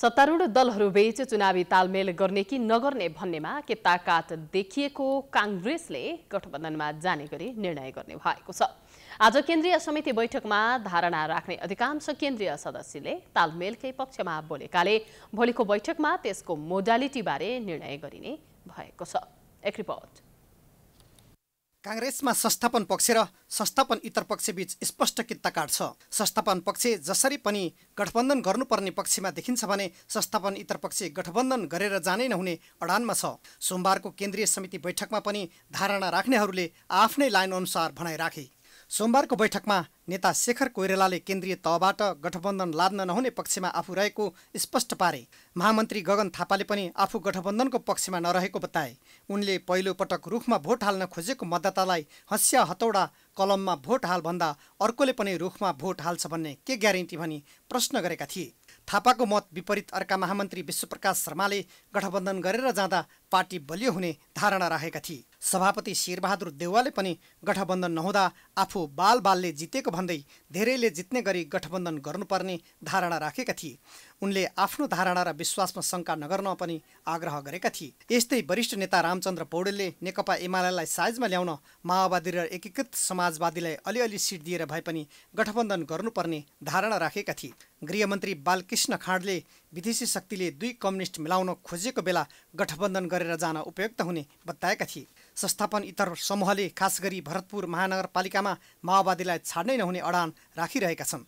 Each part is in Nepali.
सत्तारूढ दलहरूबीच चुनावी तालमेल गर्ने कि नगर्ने भन्नेमा के ताकात देखिएको काङ्ग्रेसले गठबन्धनमा जाने गरी निर्णय गर्ने भएको छ आज केन्द्रीय समिति बैठकमा धारणा राख्ने अधिकांश केन्द्रीय सदस्यले तालमेलकै पक्षमा बोलेकाले भोलिको बैठकमा त्यसको मोडालिटीबारे निर्णय गरिने भएको छ एक रिपोर्ट काङ्ग्रेसमा संस्थापन पक्ष र संस्थापन इतर पक्षबीच स्पष्ट कित्ताकाट छ संस्थापन पक्ष जसरी पनि गठबन्धन गर्नुपर्ने पक्षमा देखिन्छ भने संस्थापन इतर पक्ष गठबन्धन गरेर जानै नहुने अडानमा छ सोमबारको केन्द्रीय समिति बैठकमा पनि धारणा राख्नेहरूले आफ्नै लाइनअनुसार भनाइ राखे सोमबारको बैठकमा नेता शेखर कोइरालाले केन्द्रीय तहबाट गठबन्धन लाद्न नहुने पक्षमा आफू रहेको स्पष्ट पारे महामन्त्री गगन थापाले पनि आफू गठबन्धनको पक्षमा नरहेको बताए उनले पहिलो पटक रुखमा भोट हाल्न खोजेको मतदातालाई हँस्या हतौडा कलममा भोट हाल भन्दा अर्कोले पनि रुखमा भोट हाल्छ भन्ने के ग्यारेन्टी भनी प्रश्न गरेका थिए थापाको मत विपरीत अर्का महामन्त्री विश्वप्रकाश शर्माले गठबन्धन गरेर जाँदा पार्टी बलियो हुने धारणा राखेका थिए सभापति शेरबहादुर देउवाले पनि गठबन्धन नहुँदा आफू बाल बालले जितेको भन्दै धेरैले जित्ने गरी गठबन्धन गर्नुपर्ने धारणा राखेका थिए उनले आफ्नो धारणा र विश्वासमा शङ्का नगर्न पनि आग्रह गरेका थिए यस्तै वरिष्ठ नेता रामचन्द्र पौडेलले नेकपा एमालेलाई साइजमा ल्याउन माओवादी र एकीकृत समाजवादीलाई अलिअलि सिट दिएर भए पनि गठबन्धन गर्नुपर्ने धारणा राखेका थिए गृहमन्त्री बालकृष्ण खाँडले विदेशी शक्तिले दुई कम्युनिस्ट मिलाउन खोजेको बेला गठबन्धन गरेर जान उपयुक्त हुने बताएका थिए संस्थापन इतर समूहले खास भरतपुर महानगरपालिकामा माओवादीलाई छाड्नै नहुने अडान राखिरहेका छन्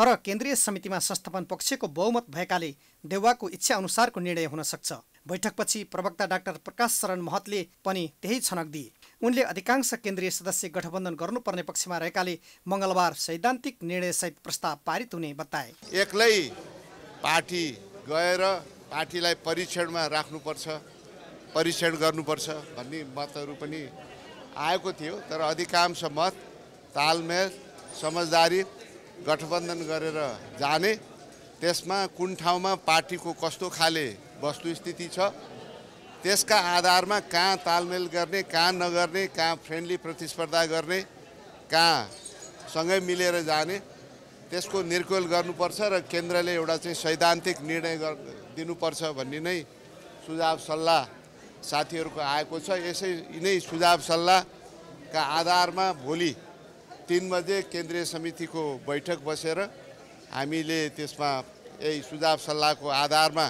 तर केन्द्रीय समितिमा संस्थापन पक्षको बहुमत भएकाले देउवाको इच्छा अनुसारको निर्णय हुन सक्छ बैठकपछि प्रवक्ता डाक्टर प्रकाश शरण महतले पनि त्यही छनक दिए उनले अधिकांश केन्द्रीय सदस्य गठबन्धन गर्नुपर्ने पक्षमा रहेकाले मङ्गलबार सैद्धान्तिक निर्णयसहित प्रस्ताव पारित हुने बताए एक्लै पार्टी गएर पार्टीलाई परीक्षणमा राख्नुपर्छ परीक्षण गर्नुपर्छ भन्ने मतहरू पनि आएको थियो तर अधिकांश मत तालमेल समझदारी गठबन्धन गरेर जाने त्यसमा कुन ठाउँमा पार्टीको कस्तो खाले वस्तुस्थिति छ त्यसका आधारमा कहाँ तालमेल गर्ने कहाँ नगर्ने कहाँ फ्रेन्डली प्रतिस्पर्धा गर्ने कहाँ सँगै मिलेर जाने त्यसको निर्कोल गर्नुपर्छ र केन्द्रले एउटा चाहिँ सैद्धान्तिक निर्णय दिनुपर्छ भन्ने नै सुझाव सल्लाह साथीहरूको आएको छ यसै यिनै सुझाव सल्लाहका आधारमा भोलि तिन बजे केन्द्रीय समितिको बैठक बसेर हामीले त्यसमा यही सुझाव सल्लाहको आधारमा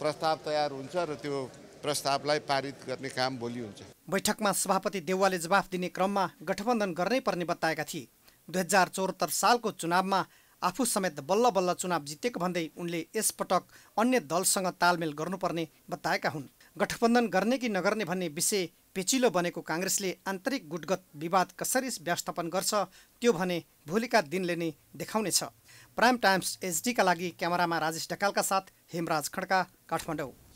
प्रस्ताव तयार हुन्छ र त्यो प्रस्तावलाई पारित गर्ने काम भोलि हुन्छ बैठकमा सभापति देउवाले जवाफ दिने क्रममा गठबन्धन गर्नै पर्ने बताएका थिए दुई हजार चौहत्तर सालको चुनावमा आफू समेत बल्ल बल्ल चुनाव जितेको भन्दै उनले यसपटक अन्य दलसँग तालमेल गर्नुपर्ने बताएका हुन् गठबन्धन गर्ने कि नगर्ने भन्ने विषय पेचिलो बनेको काङ्ग्रेसले आन्तरिक गुटगत विवाद कसरी व्यवस्थापन गर्छ त्यो भने भोलिका दिनले नै देखाउनेछ प्राइम टाइम्स एचडीका लागि क्यामेरामा राजेश ढकालका साथ हेमराज खड्का काठमाडौँ